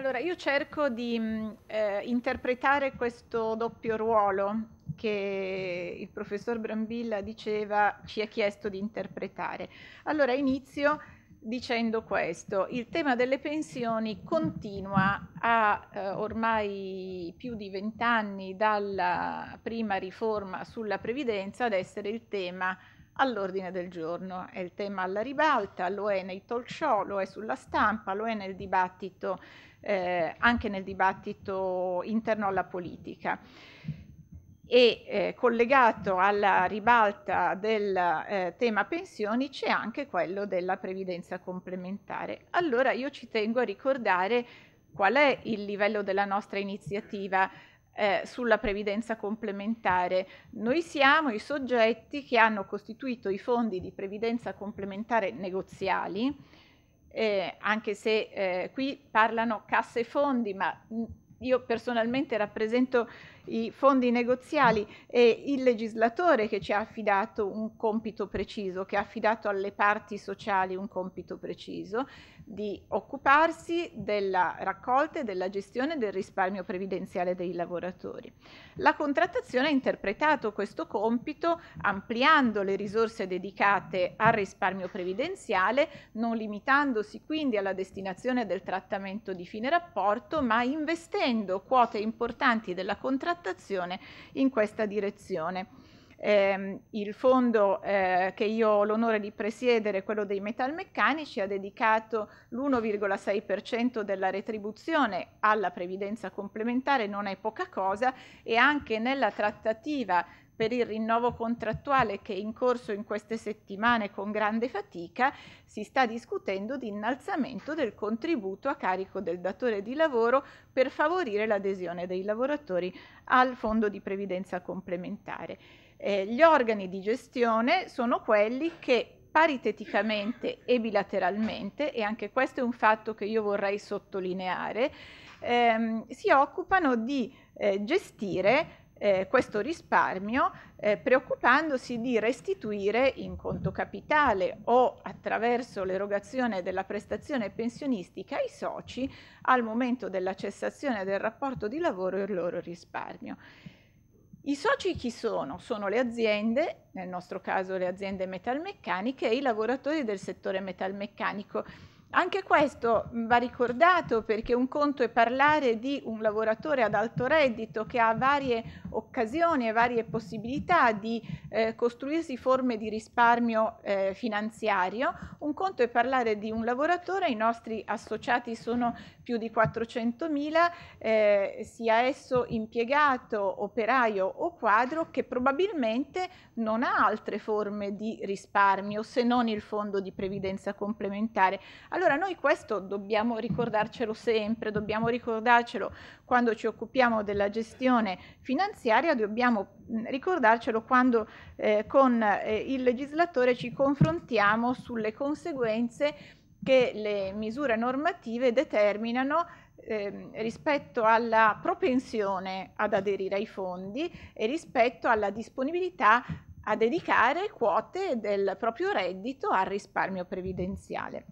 Allora, io cerco di mm, eh, interpretare questo doppio ruolo che il professor Brambilla diceva ci ha chiesto di interpretare. Allora inizio dicendo questo, il tema delle pensioni continua a eh, ormai più di vent'anni dalla prima riforma sulla previdenza ad essere il tema all'ordine del giorno. È il tema alla ribalta, lo è nei talk show, lo è sulla stampa, lo è nel dibattito, eh, anche nel dibattito interno alla politica. E eh, collegato alla ribalta del eh, tema pensioni c'è anche quello della previdenza complementare. Allora io ci tengo a ricordare qual è il livello della nostra iniziativa eh, sulla previdenza complementare. Noi siamo i soggetti che hanno costituito i fondi di previdenza complementare negoziali, eh, anche se eh, qui parlano casse fondi, ma io personalmente rappresento i fondi negoziali e il legislatore che ci ha affidato un compito preciso, che ha affidato alle parti sociali un compito preciso di occuparsi della raccolta e della gestione del risparmio previdenziale dei lavoratori. La contrattazione ha interpretato questo compito ampliando le risorse dedicate al risparmio previdenziale, non limitandosi quindi alla destinazione del trattamento di fine rapporto, ma investendo quote importanti della contrattazione trattazione in questa direzione. Eh, il fondo eh, che io ho l'onore di presiedere, quello dei metalmeccanici, ha dedicato l'1,6% della retribuzione alla previdenza complementare, non è poca cosa, e anche nella trattativa per il rinnovo contrattuale che è in corso in queste settimane con grande fatica, si sta discutendo di innalzamento del contributo a carico del datore di lavoro per favorire l'adesione dei lavoratori al fondo di previdenza complementare. Eh, gli organi di gestione sono quelli che pariteticamente e bilateralmente, e anche questo è un fatto che io vorrei sottolineare, ehm, si occupano di eh, gestire eh, questo risparmio eh, preoccupandosi di restituire in conto capitale o attraverso l'erogazione della prestazione pensionistica ai soci al momento della cessazione del rapporto di lavoro il loro risparmio. I soci chi sono? Sono le aziende, nel nostro caso le aziende metalmeccaniche e i lavoratori del settore metalmeccanico anche questo va ricordato perché un conto è parlare di un lavoratore ad alto reddito che ha varie occasioni e varie possibilità di eh, costruirsi forme di risparmio eh, finanziario, un conto è parlare di un lavoratore, i nostri associati sono più di 400.000, eh, sia esso impiegato, operaio o quadro, che probabilmente non ha altre forme di risparmio se non il fondo di previdenza complementare. Allora noi questo dobbiamo ricordarcelo sempre, dobbiamo ricordarcelo quando ci occupiamo della gestione finanziaria, dobbiamo mm, ricordarcelo quando eh, con eh, il legislatore ci confrontiamo sulle conseguenze che le misure normative determinano eh, rispetto alla propensione ad aderire ai fondi e rispetto alla disponibilità a dedicare quote del proprio reddito al risparmio previdenziale.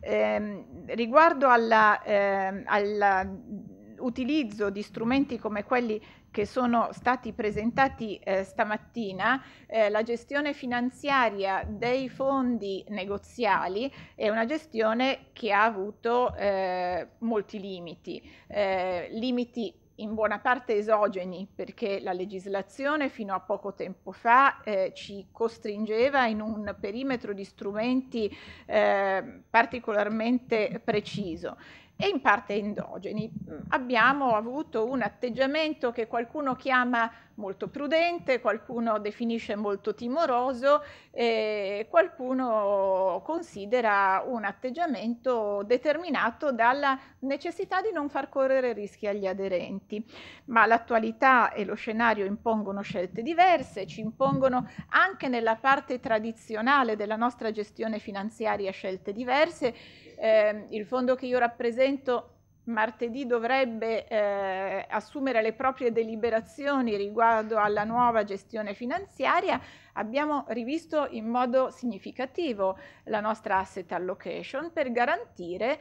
Eh, riguardo all'utilizzo ehm, di strumenti come quelli che sono stati presentati eh, stamattina, eh, la gestione finanziaria dei fondi negoziali è una gestione che ha avuto eh, molti limiti, eh, limiti in buona parte esogeni, perché la legislazione fino a poco tempo fa eh, ci costringeva in un perimetro di strumenti eh, particolarmente preciso e in parte endogeni. Mm, abbiamo avuto un atteggiamento che qualcuno chiama molto prudente, qualcuno definisce molto timoroso, eh, qualcuno considera un atteggiamento determinato dalla necessità di non far correre rischi agli aderenti. Ma l'attualità e lo scenario impongono scelte diverse, ci impongono anche nella parte tradizionale della nostra gestione finanziaria scelte diverse eh, il fondo che io rappresento martedì dovrebbe eh, assumere le proprie deliberazioni riguardo alla nuova gestione finanziaria, abbiamo rivisto in modo significativo la nostra asset allocation per garantire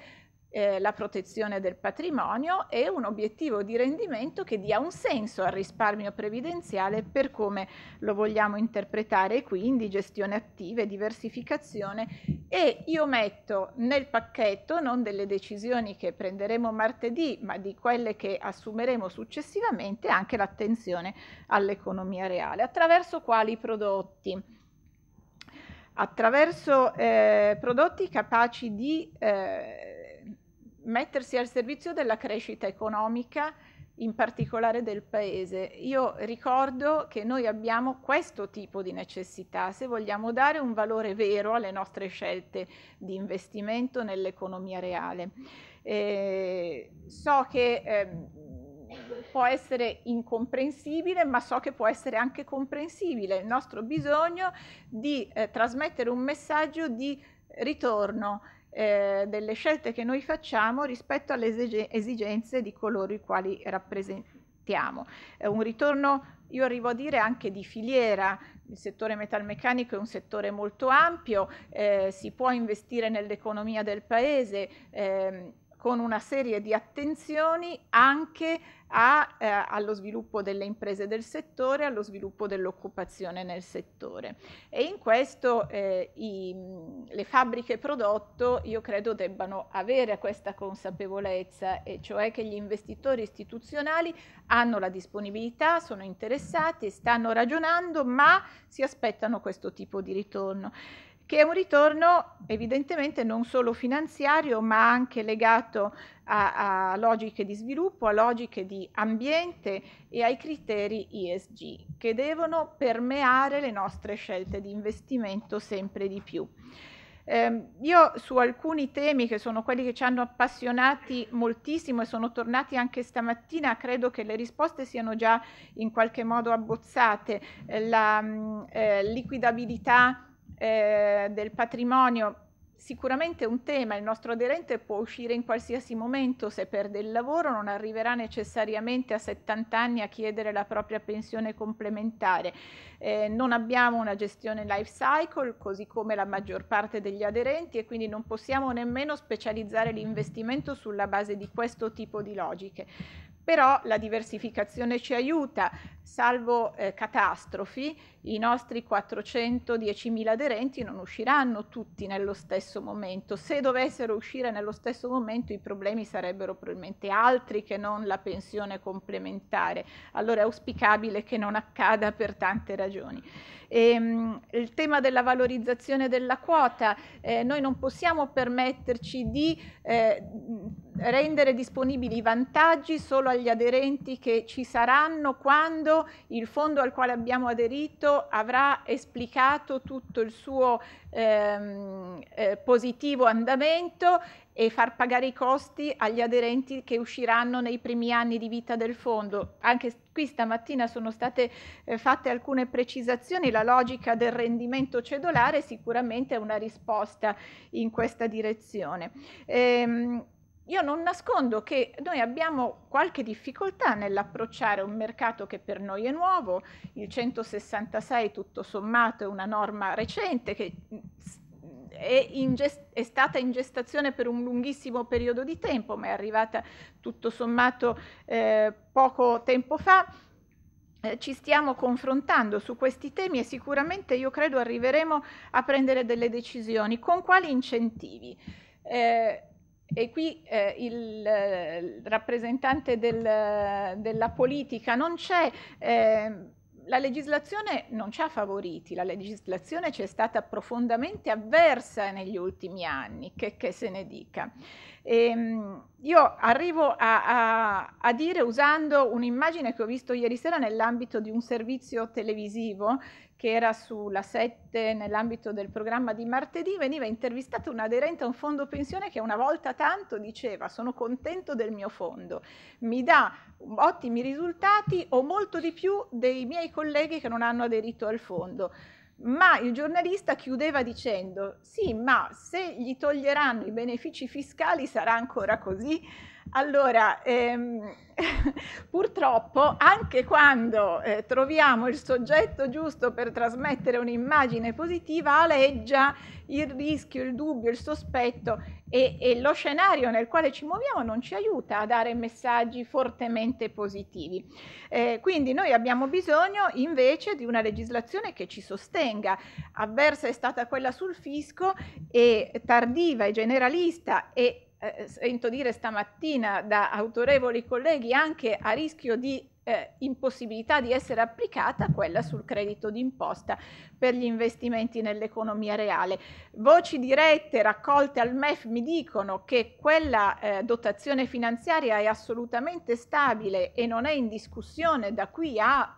eh, la protezione del patrimonio e un obiettivo di rendimento che dia un senso al risparmio previdenziale per come lo vogliamo interpretare, quindi gestione attiva e diversificazione. E io metto nel pacchetto non delle decisioni che prenderemo martedì, ma di quelle che assumeremo successivamente, anche l'attenzione all'economia reale. Attraverso quali prodotti? attraverso eh, prodotti capaci di eh, mettersi al servizio della crescita economica, in particolare del paese. Io ricordo che noi abbiamo questo tipo di necessità se vogliamo dare un valore vero alle nostre scelte di investimento nell'economia reale. Eh, so che eh, può essere incomprensibile, ma so che può essere anche comprensibile il nostro bisogno di eh, trasmettere un messaggio di ritorno eh, delle scelte che noi facciamo rispetto alle esigenze di coloro i quali rappresentiamo. È un ritorno io arrivo a dire anche di filiera, il settore metalmeccanico è un settore molto ampio, eh, si può investire nell'economia del paese, eh, con una serie di attenzioni anche a, eh, allo sviluppo delle imprese del settore, allo sviluppo dell'occupazione nel settore. E in questo eh, i, le fabbriche prodotto io credo debbano avere questa consapevolezza, e cioè che gli investitori istituzionali hanno la disponibilità, sono interessati, stanno ragionando, ma si aspettano questo tipo di ritorno che è un ritorno evidentemente non solo finanziario, ma anche legato a, a logiche di sviluppo, a logiche di ambiente e ai criteri ESG, che devono permeare le nostre scelte di investimento sempre di più. Eh, io su alcuni temi che sono quelli che ci hanno appassionati moltissimo e sono tornati anche stamattina, credo che le risposte siano già in qualche modo abbozzate. la mm, eh, liquidabilità eh, del patrimonio sicuramente un tema, il nostro aderente può uscire in qualsiasi momento se perde il lavoro, non arriverà necessariamente a 70 anni a chiedere la propria pensione complementare. Eh, non abbiamo una gestione life cycle, così come la maggior parte degli aderenti e quindi non possiamo nemmeno specializzare l'investimento sulla base di questo tipo di logiche però la diversificazione ci aiuta, salvo eh, catastrofi, i nostri 410.000 aderenti non usciranno tutti nello stesso momento. Se dovessero uscire nello stesso momento i problemi sarebbero probabilmente altri che non la pensione complementare. Allora è auspicabile che non accada per tante ragioni. E, ehm, il tema della valorizzazione della quota, eh, noi non possiamo permetterci di... Eh, rendere disponibili i vantaggi solo agli aderenti che ci saranno quando il fondo al quale abbiamo aderito avrà esplicato tutto il suo ehm, eh, positivo andamento e far pagare i costi agli aderenti che usciranno nei primi anni di vita del fondo. Anche qui stamattina sono state eh, fatte alcune precisazioni, la logica del rendimento cedolare sicuramente è una risposta in questa direzione. Ehm, io non nascondo che noi abbiamo qualche difficoltà nell'approcciare un mercato che per noi è nuovo, il 166 tutto sommato è una norma recente che mm, è, gest- è, stata in gestazione per un lunghissimo periodo di tempo, ma è arrivata tutto sommato eh, poco tempo fa. Eh, ci stiamo confrontando su questi temi e sicuramente io credo arriveremo a prendere delle decisioni. Con quali incentivi? Eh, e qui eh, il, il, eh, rappresentante del, della politica non c'è. Eh, la legislazione non ci ha favoriti, la legislazione ci è stata profondamente avversa negli ultimi anni, che, che se ne dica. E, ehm, io arrivo a, a, a, dire usando un'immagine che ho visto ieri sera nell'ambito di un servizio televisivo che era sulla 7 nell'ambito del programma di martedì, veniva intervistata un aderente a un fondo pensione che una volta tanto diceva sono contento del mio fondo, mi dà ottimi risultati o molto di più dei miei colleghi che non hanno aderito al fondo ma il giornalista chiudeva dicendo sì, ma se gli toglieranno i benefici fiscali sarà ancora così. Allora, ehm, purtroppo anche quando eh, troviamo il soggetto giusto per trasmettere un'immagine positiva, aleggia il rischio, il dubbio, il sospetto e, e lo scenario nel quale ci muoviamo non ci aiuta a dare messaggi fortemente positivi. Eh, quindi noi abbiamo bisogno invece di una legislazione che ci sostenga. Avversa è stata quella sul fisco e tardiva e generalista e eh, eh, sento dire stamattina da autorevoli colleghi anche a rischio di eh, impossibilità di essere applicata quella sul credito d'imposta per gli investimenti nell'economia reale. Voci dirette raccolte al MEF mi dicono che quella eh, dotazione finanziaria è assolutamente stabile e non è in discussione da qui a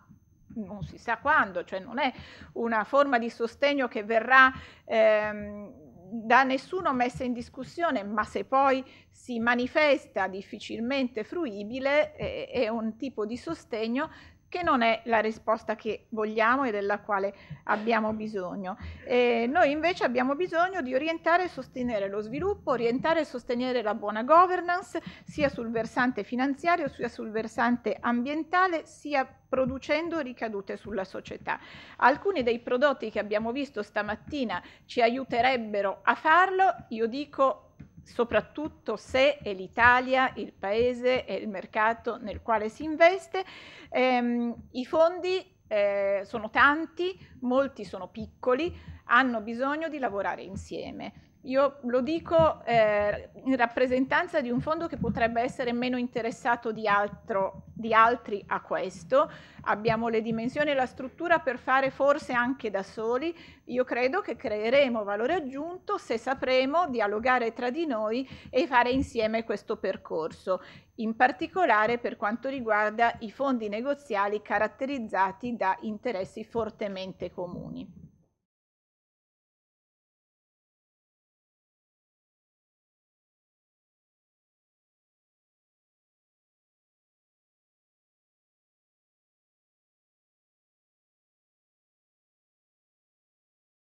non si sa quando, cioè non è una forma di sostegno che verrà ehm, da nessuno messa in discussione, ma se poi si manifesta difficilmente fruibile, eh, è un tipo di sostegno che non è la risposta che vogliamo e della quale abbiamo bisogno. Eh, noi invece abbiamo bisogno di orientare e sostenere lo sviluppo, orientare e sostenere la buona governance, sia sul versante finanziario, sia sul versante ambientale, sia producendo ricadute sulla società. Alcuni dei prodotti che abbiamo visto stamattina ci aiuterebbero a farlo, io dico soprattutto se è l'Italia il paese e il mercato nel quale si investe. Ehm, I fondi eh, sono tanti, molti sono piccoli hanno bisogno di lavorare insieme. Io lo dico eh, in rappresentanza di un fondo che potrebbe essere meno interessato di, altro, di altri a questo. Abbiamo le dimensioni e la struttura per fare forse anche da soli. Io credo che creeremo valore aggiunto se sapremo dialogare tra di noi e fare insieme questo percorso, in particolare per quanto riguarda i fondi negoziali caratterizzati da interessi fortemente comuni.